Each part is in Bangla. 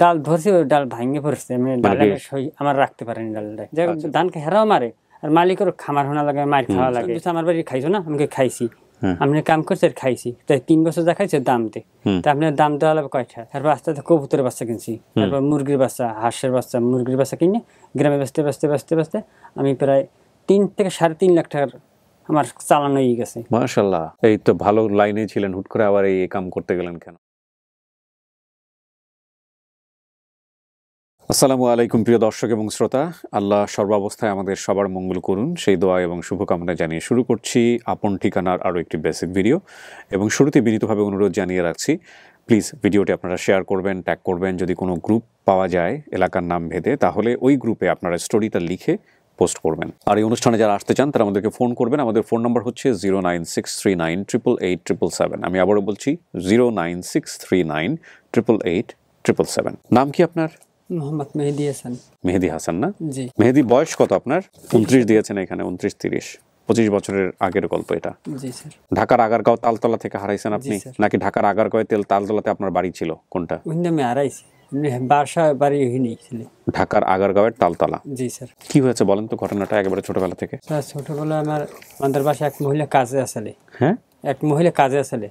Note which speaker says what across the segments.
Speaker 1: ডাল ধরছি ওই ডাল ভাঙে পড়ছে মানে ডাল আমার রাখতে পারেনি ডালটা যে আচ্ছা। ধানকে হেরাও মারে আর মালিকের খামার হোনা লাগে মার খাওয়া আচ্ছা। লাগে আমার বাড়ি খাইছো না আমাকে খাইছি হ্যাঁ। আমি কাম করছি খাইছি তাই তিন বছর যা খাইছে দাম দে তা আপনার দাম দেওয়া লাগবে কয়টা তারপর আস্তে আস্তে কবুতরের বাচ্চা কিনছি তারপর মুরগির বাচ্চা হাঁসের বাচ্চা মুরগির বাচ্চা কিনে গ্রামে বাঁচতে বাঁচতে বাঁচতে বাঁচতে আমি প্রায় তিন থেকে সাড়ে তিন লাখ টাকার আমার চালানো হয়ে গেছে
Speaker 2: মাশাল্লাহ এই তো ভালো লাইনে ছিলেন হুট করে আবার এই কাম করতে গেলেন কেন আসসালামু আলাইকুম প্রিয় দর্শক এবং শ্রোতা আল্লাহ সর্বাবস্থায় আমাদের সবার মঙ্গল করুন সেই দোয়া এবং শুভকামনা জানিয়ে শুরু করছি আপন ঠিকানার আরও একটি বেসিক ভিডিও এবং শুরুতে বিনীতভাবে অনুরোধ জানিয়ে রাখছি প্লিজ ভিডিওটি আপনারা শেয়ার করবেন ট্যাগ করবেন যদি কোনো গ্রুপ পাওয়া যায় এলাকার নাম ভেদে তাহলে ওই গ্রুপে আপনারা স্টোরিটা লিখে পোস্ট করবেন আর এই অনুষ্ঠানে যারা আসতে চান তারা আমাদেরকে ফোন করবেন আমাদের ফোন নম্বর হচ্ছে zero nine six three nine triple eight triple seven আমি আবারও বলছি zero nine six three nine triple eight triple seven নাম কি আপনার
Speaker 1: মোহাম্মদ মেহেদি হাসান
Speaker 2: মেহেদি হাসান না জি মেহেদি বয়স কত আপনার উনত্রিশ দিয়েছেন এখানে উনত্রিশ তিরিশ পঁচিশ বছরের আগের গল্প এটা ঢাকার আগারগাঁও তালতলা থেকে হারাইছেন আপনি নাকি ঢাকার আগারগাঁও তেল তালতলাতে আপনার বাড়ি ছিল কোনটা
Speaker 1: আমি হারাইছি বাসা বাড়ি ওখানে
Speaker 2: ঢাকার আগারগাঁওয়ের তালতলা জি স্যার কি হয়েছে বলেন তো ঘটনাটা একবারে ছোটবেলা থেকে
Speaker 1: স্যার ছোটবেলা আমার আমাদের বাসায় এক মহিলা কাজে আসলে হ্যাঁ এক মহিলা কাজে আসলে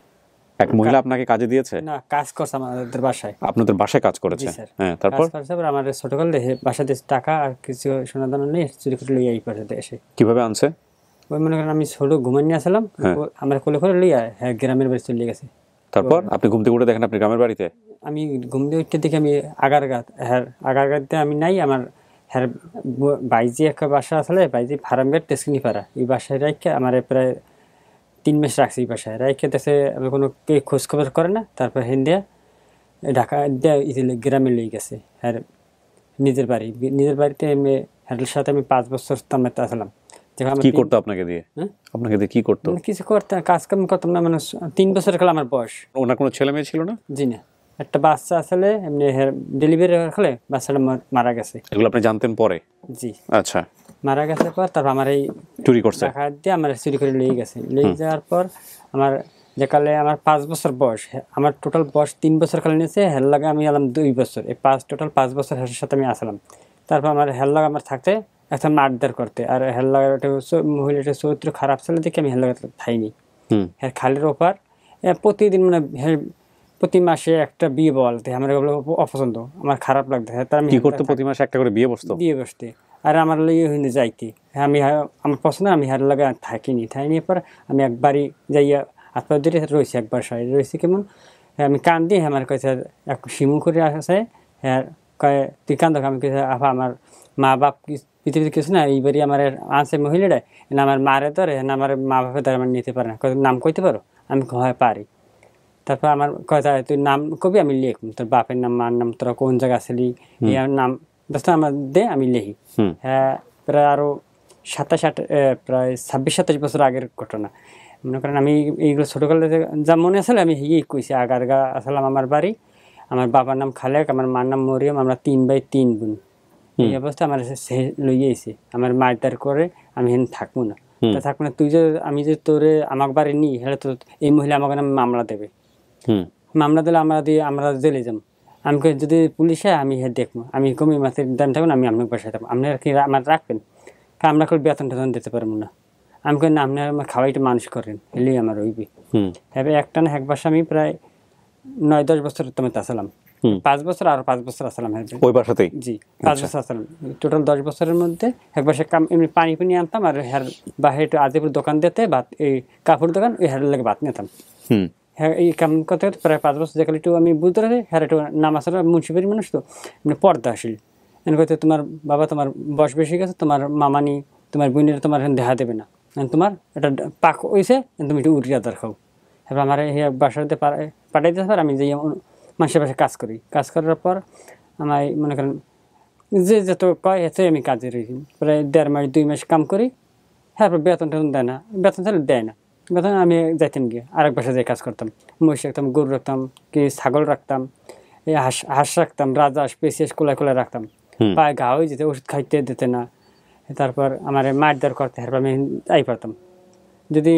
Speaker 2: এক মহিলা আপনাকে কাজে দিয়েছে
Speaker 1: না কাজ করছে আমাদের বাসায়
Speaker 2: আপনাদের বাসায় কাজ করেছে হ্যাঁ তারপর
Speaker 1: তারপর আমার ছোটকাল দেহে বাসাতে টাকা আর কিছু সোনা দানা নেই চুরি করে লইয়া এই পাশাতে এসে কিভাবে আনছে ওই মনে করেন আমি ছোট নিয়ে আসলাম হ্যাঁ। আমরা কোলে করে লইয়া হ্যাঁ গ্রামের বাড়ি চলে গেছে
Speaker 2: তারপর আপনি ঘুমতে উঠে দেখেন আপনি গ্রামের বাড়িতে
Speaker 1: আমি ঘুমতে উঠতে দেখি আমি আগার গাত হ্যাঁ আগার গাতে আমি নাই আমার হ্যাঁ বাইজি একটা বাসা আসলে বাইজি ফার্মগেট টেস্কিনি পাড়া এই বাসায় রাখে আমার প্রায় তিন মাস রাখছি বাসায় রাইখে দেশে কোনো কে খোঁজখবর করে না তারপর হিন্দিয়া ঢাকা গ্রামে লিয়ে গেছে হ্যাঁ নিজের বাড়ি নিজের বাড়িতে আমি হ্যান্ডের সাথে আমি পাঁচ বছর তামাতে আসলাম কি করতো
Speaker 2: আপনাকে দিয়ে হ্যাঁ? আপনাকে দিয়ে কি করতো
Speaker 1: কিছু করতাম কাজকাম করতাম না মানে তিন বছর খেলে আমার বয়স
Speaker 2: ওনার কোনো ছেলে মেয়ে ছিল না
Speaker 1: জি না একটা বাচ্চা আসলে এমনি ডেলিভারি হ্যাঁ, হলে বাচ্চাটা মারা গেছে
Speaker 2: এগুলো আপনি জানতেন পরে জি আচ্ছা
Speaker 1: মারা গেছে পর তারপর আমার এই চুরি করছে টাকা দিয়ে আমার চুরি করে নিয়ে গেছে নিয়ে যাওয়ার পর আমার যে কালে আমার পাঁচ বছর বয়স আমার টোটাল বয়স তিন বছর কালে নিয়েছে হেল লাগে আমি এলাম দুই বছর এই পাঁচ টোটাল পাঁচ বছর হেসের সাথে আমি আসলাম তারপর আমার হেল লাগা আমার থাকতে একটা মারদার করতে আর হেল লাগার মহিলাটা চরিত্র খারাপ ছিল দেখে আমি হেল লাগাতে খাইনি হ্যাঁ খালের ওপার প্রতিদিন মানে প্রতি মাসে একটা বিয়ে বলতে আমার অপছন্দ আমার খারাপ লাগতে হ্যাঁ তার আমি কি করতে প্রতি মাসে একটা করে বিয়ে বসতো বিয়ে বসতে আর আমার লাগে হিন্দু যাইতে আমি আমার পছন্দ আমি হার লাগে আর থাকিনি থাকিনি পর আমি একবারই যাইয়া হাত পা ধরে রয়েছি একবার সাইড রয়েছি কেমন হ্যাঁ, আমি কান্দি হ্যাঁ, আমার কাছে এক শিমু করে আসে হ্যাঁ কয়ে তুই কান্দ আমি কে আফা আমার মা বাপ পৃথিবীতে কিছু না এইবারই আমার আছে মহিলাটা না আমার মারে ধরে না আমার মা বাপের দ্বারা আমার নিতে পারে না নাম কইতে পারো আমি হয় পারি তারপর আমার কথা তুই নাম কবি আমি লিখ তোর বাপের নাম মার নাম তোরা কোন জায়গা আসলি নাম দোস্তানামা আমাদের আমি লিখি হ্যাঁ প্রায় আরও সাতাশ আট প্রায় ছাব্বিশ সাতাশ বছর আগের ঘটনা মনে করেন আমি এইগুলো ছোটোবেলা যা মনে আসলে আমি ইয়ে কইছি আগার গা আসলাম আমার বাড়ি আমার বাবার নাম খালেক আমার মার নাম মরিয়াম আমরা তিন বাই তিন বোন এই অবস্থা আমার সে লইয়েছে আমার মায়ের করে আমি হেন থাকবো না তা থাকবো না তুই যে আমি যে তোরে আমার বাড়ি নিই হলে তো এই মহিলা আমাকে নাম মামলা দেবে মামলা দিলে আমরা দিয়ে আমরা জেলে যাবো আমাকে যদি পুলিশ হয় আমি হ্যাঁ দেখবো আমি কমি মাছের দাম থাকবেন আমি আপনার পয়সা আপনি আপনারা কি আমার রাখবেন আমরা করে বেতন টেতন দিতে পারবো না আমি কিন্তু আপনি আমার খাওয়াইটা মানুষ করেন এলেই আমার হইবে এবার একটা না এক বাসা আমি প্রায় নয় দশ বছর তোমার আসলাম পাঁচ বছর আর পাঁচ বছর আসলাম হ্যাঁ। ওই বাসাতেই জি পাঁচ আচ্ছা। বছর আসলাম টোটাল দশ বছরের মধ্যে এক বাসে কাম এমনি পানি পানি আনতাম আর হ্যার বাহির আদিপুর দোকান দিতে ভাত এই কাপড় দোকান ওই হের লাগে ভাত নিতাম হ্যাঁ এই কাম করতে প্রায় পাঁচ বছর দেখালে একটু আমি বুঝতে পারছি হ্যাঁ একটু নাম আসার মুন্সিপালি মানুষ তো মানে পর্দাশীল এমন কথা তোমার বাবা তোমার বয়স বেশি গেছে তোমার মামানি তোমার বোনেরা তোমার দেখা দেবে না তোমার এটা পাক হয়েছে তুমি একটু উড়িয়া দর এবার আমার এই বাসাতে পাঠাই দিতে পারে আমি যে মানুষের বাসায় কাজ করি কাজ করার পর আমার মনে করেন যে যত কয় এতে আমি কাজে রয়েছি প্রায় দেড় মাস দুই মাস কাম করি হ্যাঁ বেতন টেতন দেয় না বেতন তাহলে দেয় না তখন আমি যাইতাম গিয়ে আরেক বাসায় যাই কাজ করতাম মহিষ রাখতাম গরু রাখতাম কি ছাগল রাখতাম এই হাঁস হাঁস রাখতাম রাজা রাজহাঁস পেঁচিয়াস কোলায় কোলায় রাখতাম পায়ে ঘা হয়ে যেতে ওষুধ খাইতে দিতে না তারপর আমার মারদার করতে হারপর আমি যাই পারতাম যদি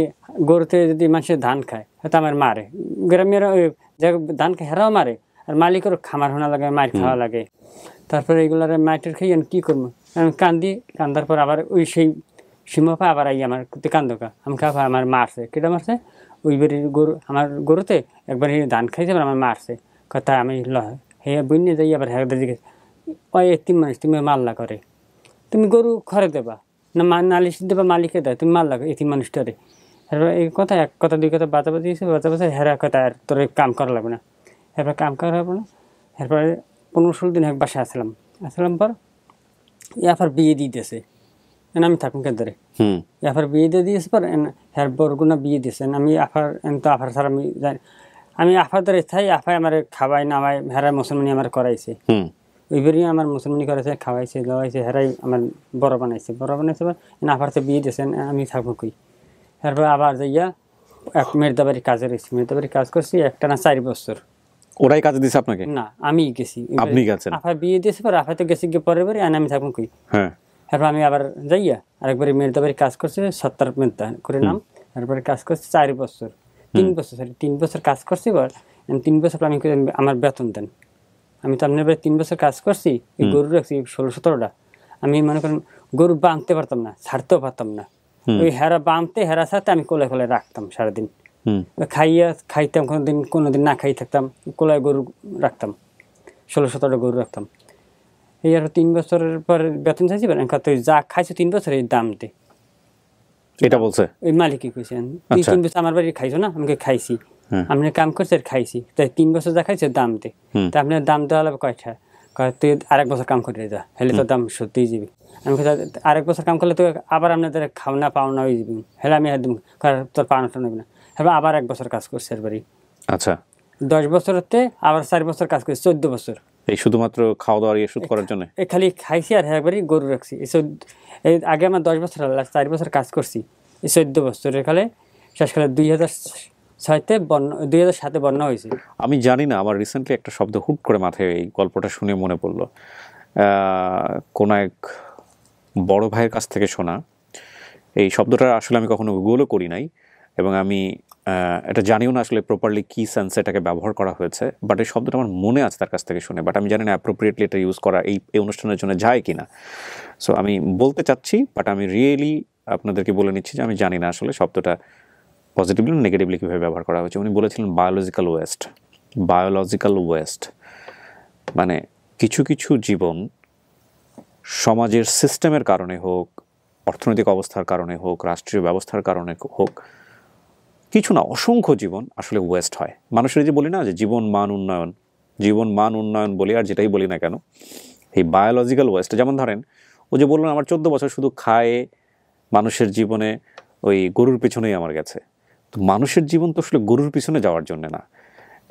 Speaker 1: গরুতে যদি মানুষে ধান খায় হয়তো আমার মারে গ্রামের ধান খায় হেরাও মারে আর মালিকের খামার হোনা লাগে মার খাওয়া লাগে তারপরে এগুলার মাটির খেয়ে আমি কী করবো আমি কান্দি কান্দার পর আবার ওই সেই সিংহফা আবার আই আমার কান্দকা আমি খাফা আমার মারছে কেটা মারছে ওইবার গরু আমার গরুতে একবার ধান খাইছে আবার আমার মারছে কথা আমি ল হে বইনে যাই আবার হ্যাঁ দিকে ওই তিন মানুষ তুমি মাল্লা করে তুমি গরু খরে দেবা না নালিশ দেবা মালিকে দেয় তুমি মাল্লা মানুষ মানুষটারে এরপর এই কথা এক কথা দুই কথা বাঁচা বাজি বাঁচা বাঁচা হেরা কথা আর তোর কাম করা লাগবে না এরপর কাম করা হবে না এরপরে পনেরো ষোলো দিন এক বাসায় আসলাম আসলাম পর আবার বিয়ে দিতেছে en আমি থাকুন কেদারে আফার বিয়ে দিয়ে দিয়েছে পর হের বরগুনা বিয়ে দিয়েছেন আমি আফার এন তো আফার স্যার আমি জানি আমি আফাদের স্থায়ী আফাই আমার খাওয়াই নামাই হেরা মুসলমানি আমার করাইছে ওইবারই আমার মুসলমানি করেছে খাওয়াইছে দাওয়াইছে হেরাই আমার বড় বানাইছে বড় বানাইছে পর এন আফার তো বিয়ে দিয়েছেন আমি থাকবো কই তারপর আবার যাইয়া এক মেরদাবাড়ির কাজে রয়েছি মেরদাবাড়ির কাজ করছি একটা না চার বছর
Speaker 2: ওরাই কাজ দিছে আপনাকে না
Speaker 1: আমি গেছি আপনি গেছেন আফা বিয়ে দিয়েছে পর আফা তো গেছি গিয়ে পরে পরে আর আমি থাকবো কই হ্যাঁ এরপর আমি আবার যাইয়া আরেকবার মেনতাবাড়ি কাজ করছি সত্তর মেনতা করে নাম এরপরে কাজ করছি চার বছর তিন বছর সরি তিন বছর কাজ করছি বল তিন বছর আমি আমার বেতন দেন আমি তো আপনার তিন বছর কাজ করছি গরু রাখছি ষোলো সতেরোটা আমি মনে করেন গরু বাঁধতে পারতাম না ছাড়তেও পারতাম না ওই হেরা বাঁধতে হেরা সাথে আমি কোলে কোলে রাখতাম সারাদিন খাইয়া খাইতাম কোনোদিন কোনোদিন না খাই থাকতাম কোলায় গরু রাখতাম ষোলো সতেরোটা গরু রাখতাম তিন বছরের পর বেতন চাইছি যা তিন বছর এই দাম দে এটা বলছে ওই মালিকই তিন আচ্ছা। বছর আমার বাড়ি খাইছো না আমাকে খাইছি আপনি কাম করছে আর খাইছি তাই তিন বছর যা খাইছে দাম দে তা আপনার দাম দেওয়া লাগবে কয়টা তুই আরেক বছর কাম করে যা দাম সত্যিই যাবি আমি আরেক বছর কাম করলে তুই আবার আপনাদের খাওনা পাওনা হয়ে যাবি হেলে আমি একদম তোর পাওনা টানা না হ্যাঁ আবার এক বছর কাজ করছে এর বাড়ি আচ্ছা দশ বছরতে আবার চার বছর কাজ করছে চোদ্দ বছর
Speaker 2: এই শুধুমাত্র খাওয়া দাওয়ার ইয়ে শুট করার জন্য
Speaker 1: খালি খাইছি আর হ্যাঁ একবারই গরু রাখছি এসব আগে আমার দশ বছর চার বছর কাজ করছি এই চোদ্দ বছরের কালে শেষকালে দুই হাজার ছয়তে বন্যা দুই হাজার সাতে বন্যা হয়েছে
Speaker 2: আমি জানি না আমার রিসেন্টলি একটা শব্দ হুট করে মাথায় এই গল্পটা শুনে মনে পড়লো কোনো এক বড় ভাইয়ের কাছ থেকে শোনা এই শব্দটা আসলে আমি কখনো গুগলও করি নাই এবং আমি এটা জানিও না আসলে প্রপারলি কি সেন্সে এটাকে ব্যবহার করা হয়েছে বাট এই শব্দটা আমার মনে আছে তার কাছ থেকে শুনে বাট আমি জানি না অ্যাপ্রোপ্রিয়েটলি এটা ইউজ করা এই এই অনুষ্ঠানের জন্য যায় কি না সো আমি বলতে চাচ্ছি বাট আমি রিয়েলি আপনাদেরকে বলে নিচ্ছি যে আমি জানি না আসলে শব্দটা পজিটিভলি নেগেটিভলি কীভাবে ব্যবহার করা হয়েছে উনি বলেছিলেন বায়োলজিক্যাল ওয়েস্ট বায়োলজিক্যাল ওয়েস্ট মানে কিছু কিছু জীবন সমাজের সিস্টেমের কারণে হোক অর্থনৈতিক অবস্থার কারণে হোক রাষ্ট্রীয় ব্যবস্থার কারণে হোক কিছু না অসংখ্য জীবন আসলে ওয়েস্ট হয় মানুষের যে বলি না যে জীবন মান উন্নয়ন জীবন মান উন্নয়ন বলি আর যেটাই বলি না কেন এই বায়োলজিক্যাল ওয়েস্ট যেমন ধরেন ও যে বললেন আমার চোদ্দ বছর শুধু খায়ে মানুষের জীবনে ওই গরুর পেছনেই আমার গেছে তো মানুষের জীবন তো আসলে গরুর পিছনে যাওয়ার জন্য না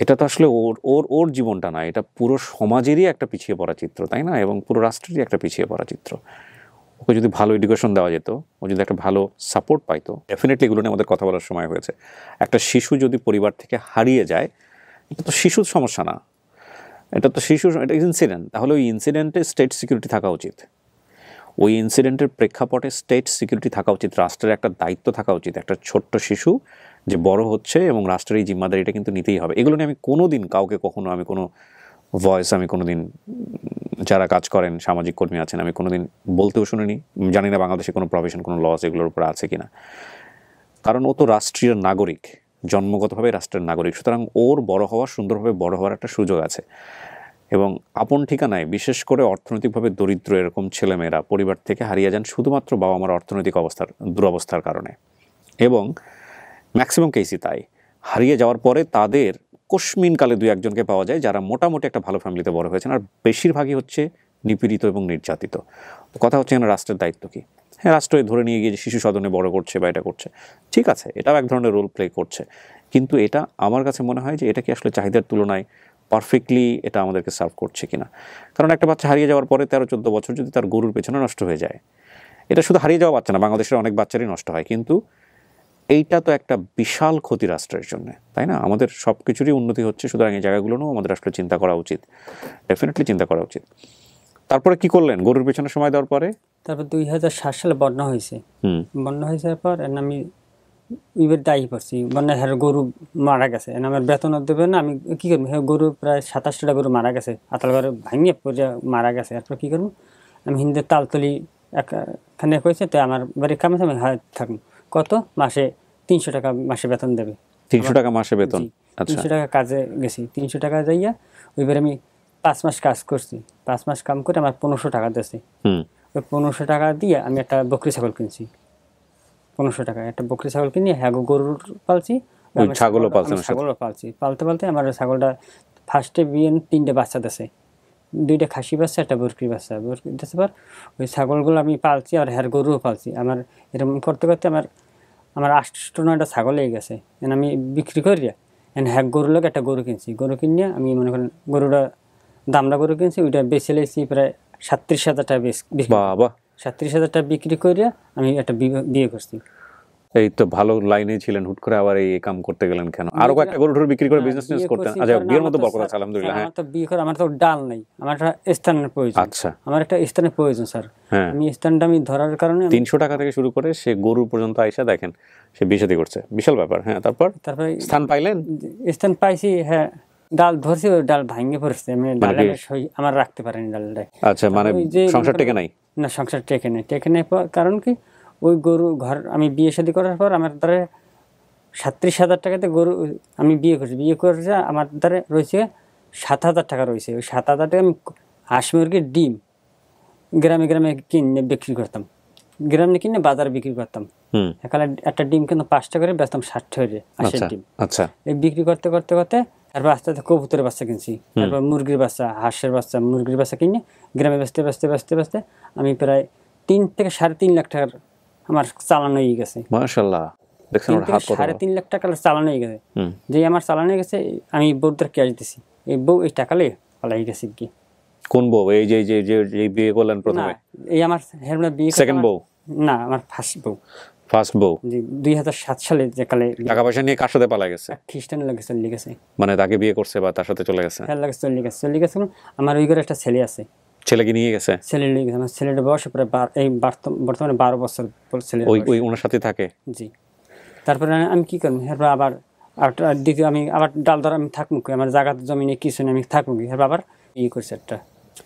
Speaker 2: এটা তো আসলে ওর ওর ওর জীবনটা না এটা পুরো সমাজেরই একটা পিছিয়ে পড়া চিত্র তাই না এবং পুরো রাষ্ট্রেরই একটা পিছিয়ে পড়া চিত্র ওকে যদি ভালো এডুকেশন দেওয়া যেত ও যদি একটা ভালো সাপোর্ট পাইতো ডেফিনেটলি এগুলো নিয়ে আমাদের কথা বলার সময় হয়েছে একটা শিশু যদি পরিবার থেকে হারিয়ে যায় এটা তো শিশুর সমস্যা না এটা তো শিশু এটা ইনসিডেন্ট তাহলে ওই ইনসিডেন্টে স্টেট সিকিউরিটি থাকা উচিত ওই ইনসিডেন্টের প্রেক্ষাপটে স্টেট সিকিউরিটি থাকা উচিত রাষ্ট্রের একটা দায়িত্ব থাকা উচিত একটা ছোট্ট শিশু যে বড় হচ্ছে এবং রাষ্ট্রের এই জিম্মাদারিটা কিন্তু নিতেই হবে এগুলো নিয়ে আমি কোনো দিন কাউকে কখনো আমি কোনো ভয়েস আমি কোনোদিন যারা কাজ করেন সামাজিক কর্মী আছেন আমি কোনোদিন বলতেও শুনিনি জানি না বাংলাদেশে কোনো প্রফেশন কোনো লস এগুলোর উপর আছে কি না কারণ ও তো রাষ্ট্রীয় নাগরিক জন্মগতভাবে রাষ্ট্রের নাগরিক সুতরাং ওর বড় হওয়া সুন্দরভাবে বড় হওয়ার একটা সুযোগ আছে এবং আপন ঠিকানায় বিশেষ করে অর্থনৈতিকভাবে দরিদ্র এরকম ছেলেমেয়েরা পরিবার থেকে হারিয়ে যান শুধুমাত্র বাবা মার অর্থনৈতিক অবস্থার দুরবস্থার কারণে এবং ম্যাক্সিমাম কেসই তাই হারিয়ে যাওয়ার পরে তাদের কশ্মিন কালে দুই একজনকে পাওয়া যায় যারা মোটামুটি একটা ভালো ফ্যামিলিতে বড় হয়েছেন আর বেশিরভাগই হচ্ছে নিপীড়িত এবং নির্যাতিত কথা হচ্ছে এখানে রাষ্ট্রের দায়িত্ব কী হ্যাঁ রাষ্ট্রই ধরে নিয়ে গিয়ে যে শিশু সদনে বড় করছে বা এটা করছে ঠিক আছে এটাও এক ধরনের রোল প্লে করছে কিন্তু এটা আমার কাছে মনে হয় যে এটা কি আসলে চাহিদার তুলনায় পারফেক্টলি এটা আমাদেরকে সার্ভ করছে কিনা কারণ একটা বাচ্চা হারিয়ে যাওয়ার পরে তেরো চোদ্দো বছর যদি তার গরুর পেছনে নষ্ট হয়ে যায় এটা শুধু হারিয়ে যাওয়া বাচ্চা না বাংলাদেশের অনেক বাচ্চারই নষ্ট হয় কিন্তু এইটা তো একটা বিশাল ক্ষতি রাষ্ট্রের জন্য তাই না আমাদের সব কিছুরই উন্নতি হচ্ছে সুতরাং এই জায়গাগুলো নিয়েও আমাদের আসলে চিন্তা করা উচিত ডেফিনেটলি চিন্তা করা উচিত তারপরে কি করলেন গরুর পেছনে সময় দেওয়ার পরে
Speaker 1: তারপর দুই হাজার সাত সালে বন্যা হয়েছে বন্যা হয়েছে পর আমি ইবের দায়ী করছি বন্যা হ্যাঁ গরু মারা গেছে আমার বেতন দেবে না আমি কী করবো হ্যাঁ গরু প্রায় সাতাশটা গরু মারা গেছে ঘরে ভাঙিয়ে পর্যায়ে মারা গেছে এরপর কী করবো আমি হিন্দু তালতলি একখানে কয়েছে তো আমার বাড়ির কামে আমি হয় থাকবো কত মাসে তিনশো টাকা মাসে বেতন দেবে তিনশো
Speaker 2: টাকা মাসে বেতন আচ্ছা। তিনশো টাকা
Speaker 1: কাজে গেছি তিনশো টাকা যাইয়া ওইবার আমি পাঁচ মাস কাজ করছি পাঁচ মাস কাম করে আমার পনেরোশো টাকা দিয়েছে ওই পনেরোশো টাকা দিয়ে আমি একটা বকরি ছাগল কিনছি পনেরোশো টাকা একটা বকরি ছাগল কিনি হ্যাঁ গরুর পালছি ছাগলও পালছি ছাগলও পালছি পালতে পালতে আমার ছাগলটা ফার্স্টে বিয়ে তিনটে বাচ্চা দিয়েছে দুইটা খাসি বাচ্চা একটা বরকির বাচ্চা বরকি দিয়েছে পর ওই ছাগলগুলো আমি পালছি আর হ্যার গরুও পালছি আমার এরকম করতে করতে আমার আমার আষ্ট নয়টা ছাগল হয়ে গেছে এন আমি বিক্রি করি এন হ্যাক গরু লোক একটা গরু কিনছি গরু কিনিয়া আমি মনে করেন গরুটা দামটা গরু কিনছি ওইটা বেছে লেছি প্রায় সাতত্রিশ হাজার টাকা বেশ বাবা সাতত্রিশ হাজার টাকা বিক্রি করিয়া আমি একটা বিয়ে করছি
Speaker 2: এই তো ভালো লাইনে ছিলেন হুট করে আবার এই কাম করতে গেলেন কেন আরো কয়েকটা গরু
Speaker 1: ঢুর বিক্রি করে হ্যাঁ, বিজনেস নিউজ করতেন আচ্ছা বিয়ের মতো বড় কথা আলহামদুলিল্লাহ হ্যাঁ তো বিয়ে করে আমার তো ডাল নেই আমার একটা স্থানের প্রয়োজন আচ্ছা আমার একটা স্থানের প্রয়োজন স্যার হ্যাঁ। আমি স্থানটা আমি ধরার কারণে 300 টাকা থেকে
Speaker 2: শুরু করে সে গরু পর্যন্ত আয়সা দেখেন সে বিষয়টি করছে বিশাল ব্যাপার হ্যাঁ তারপর
Speaker 1: তারপর স্থান পাইলেন স্থান পাইছি হ্যাঁ ডাল ধরছি ডাল ভাঙে পড়ছে আমি মানে সই আমার রাখতে পারেনি ডালটা
Speaker 2: আচ্ছা মানে সংসার মানে টেকে নাই
Speaker 1: না সংসার টেকে নাই টেকে নাই কারণ কি ওই গরু ঘর আমি বিয়ে শাদি করার পর আমার দ্বারা সাত্রিশ হাজার টাকাতে গরু আমি বিয়ে করছি বিয়ে করেছে আমার দ্বারা রয়েছে সাত হাজার টাকা রয়েছে ওই সাত হাজার টাকা আমি হাঁস মুরগির ডিম গ্রামে গ্রামে কিনে বিক্রি করতাম গ্রামে কিনে বাজারে বিক্রি করতাম এখানে একটা ডিম কিন্তু পাঁচটা করে বেচতাম ষাট টাকা আশির আচ্ছা, ডিম আচ্ছা এই বিক্রি করতে করতে করতে তারপর আস্তে আস্তে কবুতরের বাচ্চা কিনছি তারপর মুরগির বাচ্চা হাঁসের বাচ্চা মুরগির বাচ্চা কিনে গ্রামে বেচতে বেচতে বেচতে বেচতে আমি প্রায় তিন থেকে সাড়ে তিন লাখ টাকার আমার চালানো হয়ে গেছে সাড়ে তিন লাখ টাকা চালানো হয়ে গেছে যে আমার চালানো হয়ে গেছে আমি বউদের কে দিতেছি এই বউ এই টাকালে পালাই গেছে কি
Speaker 2: কোন বউ এই যে যে যে বিয়ে করলেন প্রথমে এই আমার বিয়ে সেকেন্ড বউ না আমার ফার্স্ট বউ ফার্স্ট বউ
Speaker 1: দুই হাজার সাত সালে যে কালে টাকা
Speaker 2: পয়সা নিয়ে কার সাথে পালা গেছে
Speaker 1: খ্রিস্টান লাগে চলে গেছে
Speaker 2: মানে তাকে বিয়ে করছে বা তার সাথে চলে গেছে
Speaker 1: হ্যাঁ লাগে চলে গেছে চলে গেছে মানে আমার ওই ঘরে একটা ছেলে আছে
Speaker 2: ছেলেকে নিয়ে গেছে
Speaker 1: ছেলে নিয়ে গেছে আমার ছেলেটার বয়স প্রায় এই বর্তমানে বারো বছর ছেলে ওই ওই
Speaker 2: ওনার সাথে থাকে
Speaker 1: জি তারপরে আমি কি করবো এরপর আবার আর দ্বিতীয় আমি আবার ডাল ধর আমি থাকবো কি আমার জায়গা জমিনে কিছু নেই আমি থাকবো কি এরপর আবার ইয়ে করছে একটা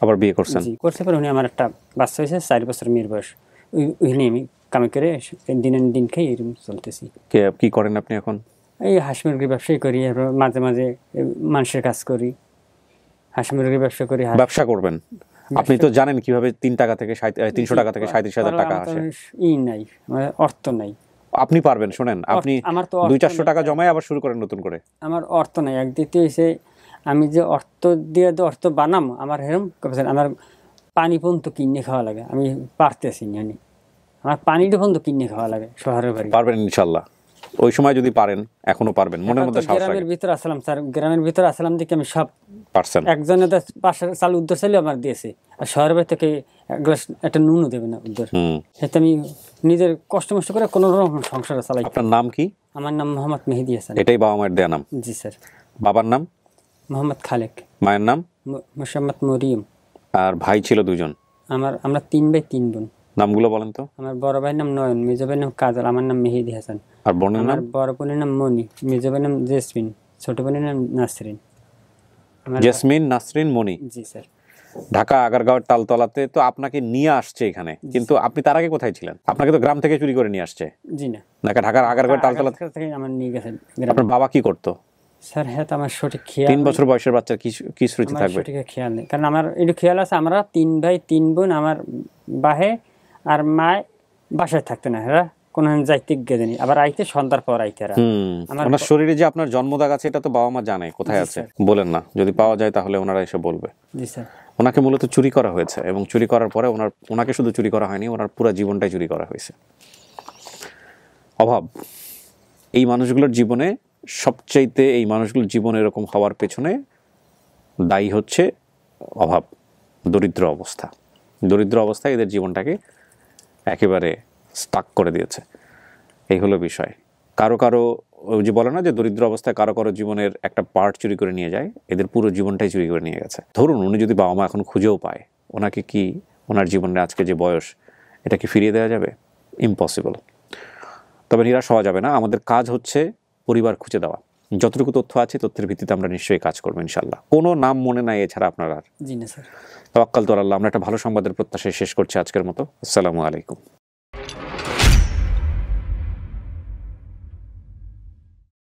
Speaker 2: আবার বিয়ে করছেন জি
Speaker 1: করছে পরে উনি আমার একটা বাচ্চা হয়েছে চার বছর মেয়ের বয়স ওই ওই নিয়ে আমি কামে করে দিনের দিন খেয়ে এরকম চলতেছি
Speaker 2: কি করেন আপনি এখন
Speaker 1: এই হাঁস মুরগির ব্যবসাই করি মাঝে মাঝে মানুষের কাজ করি হাঁস মুরগির ব্যবসা করি ব্যবসা করবেন আপনি
Speaker 2: তো জানেন কিভাবে তিন টাকা থেকে তিনশো টাকা থেকে সাঁত্রিশ হাজার টাকা আসে ই নাই অর্থ নাই আপনি পারবেন শোনেন আপনি আমার তো দুই চারশো টাকা জমায় আবার শুরু করেন নতুন করে
Speaker 1: আমার অর্থ নাই এক দ্বিতীয় এসে আমি যে অর্থ দিয়ে যে অর্থ বানাম আমার হেরম আমার পানি পর্যন্ত কিনে খাওয়া লাগে আমি পারতেছি আমার পানিটা পর্যন্ত কিনে খাওয়া লাগে
Speaker 2: শহরের বাড়ি পারবেন ইনশাল্লাহ ওই সময় যদি পারেন এখনো পারবেন মনের মধ্যে সাহস গ্রামের
Speaker 1: ভিতরে আসলাম স্যার গ্রামের ভিতরে আসলাম দিকে আমি সব পারছেন একজনে তো পাশের চাল উদ্ধার চাইলে আমার দিয়েছে আর শহরের থেকে এক গ্লাস একটা নুনও দেবে না উদ্ধার সেটা আমি নিজের কষ্ট মষ্ট করে কোনো রকম সংসার চালাই আপনার নাম কি আমার নাম মোহাম্মদ মেহেদি হাসান
Speaker 2: এটাই বাবা মায়ের দেয়া নাম জি স্যার বাবার নাম
Speaker 1: মোহাম্মদ খালেক মায়ের নাম মোসাম্মদ মরিয়ম
Speaker 2: আর ভাই ছিল দুজন
Speaker 1: আমার আমরা তিন ভাই তিন বোন
Speaker 2: নামগুলো বলেন তো
Speaker 1: আমার বড় ভাই নাম নয়ন মেজো ভাই নাম কাজল আমার নাম মেহেদি হাসান আর বোনের নাম বড় বোনের নাম মনি মেজো ভাই নাম জেসমিন ছোট বোনের নাম নাসরিন
Speaker 2: জেসমিন নাসরিন মনি জি স্যার ঢাকা আগারগাঁওয়ের তালতলাতে তো আপনাকে নিয়ে আসছে এখানে কিন্তু আপনি তার আগে কোথায় ছিলেন আপনাকে তো গ্রাম থেকে চুরি করে নিয়ে আসছে জি না নাকি ঢাকার আগারগাঁওয়ের তালতলা
Speaker 1: থেকে আমার নিয়ে গেছেন
Speaker 2: আপনার বাবা কি করতো
Speaker 1: স্যার হ্যাঁ তো আমার সঠিক খেয়াল তিন বছর
Speaker 2: বয়সের বাচ্চার কি কি স্মৃতি থাকবে সঠিক
Speaker 1: খেয়াল নেই কারণ আমার একটু খেয়াল আছে আমরা তিন ভাই তিন বোন আমার বাহে আর মায় বাসায় থাকতো না হ্যাঁ যাইতে আবার আইতে সন্ধ্যার পর আইতে মানে শরীরে যে আপনার জন্মদাগ আছে এটা তো বাবা
Speaker 2: মা জানে কোথায় আছে বলেন না যদি পাওয়া যায় তাহলে ওনারা এসে বলবে জি স্যার ওনাকে মূলত চুরি করা হয়েছে এবং চুরি করার পরে ওনার ওনাকে শুধু চুরি করা হয়নি ওনার পুরো জীবনটাই চুরি করা হয়েছে অভাব এই মানুষগুলোর জীবনে সবচাইতে এই মানুষগুলোর জীবন এরকম হওয়ার পেছনে দায়ী হচ্ছে অভাব দরিদ্র অবস্থা দরিদ্র অবস্থায় এদের জীবনটাকে একেবারে স্টাক করে দিয়েছে এই হলো বিষয় কারো কারো যে বলে না যে দরিদ্র অবস্থায় কারো কারো জীবনের একটা পার্ট চুরি করে নিয়ে যায় এদের পুরো জীবনটাই চুরি করে নিয়ে গেছে ধরুন উনি যদি বাবা মা এখন খুঁজেও পায় ওনাকে কি ওনার জীবনের আজকে যে বয়স এটা কি ফিরিয়ে দেওয়া যাবে ইম্পসিবল তবে নিরাশ হওয়া যাবে না আমাদের কাজ হচ্ছে পরিবার খুঁজে দেওয়া যতটুকু তথ্য আছে তথ্যের ভিত্তিতে আমরা নিশ্চয়ই কাজ করবো ইনশাল্লাহ কোনো নাম মনে নাই এছাড়া আপনার আর জি না স্যার তওয়াক্কাল তোর আল্লাহ আমরা একটা ভালো সংবাদের প্রত্যাশায় শেষ করছি আজকের মতো আসসালামু আলাইকুম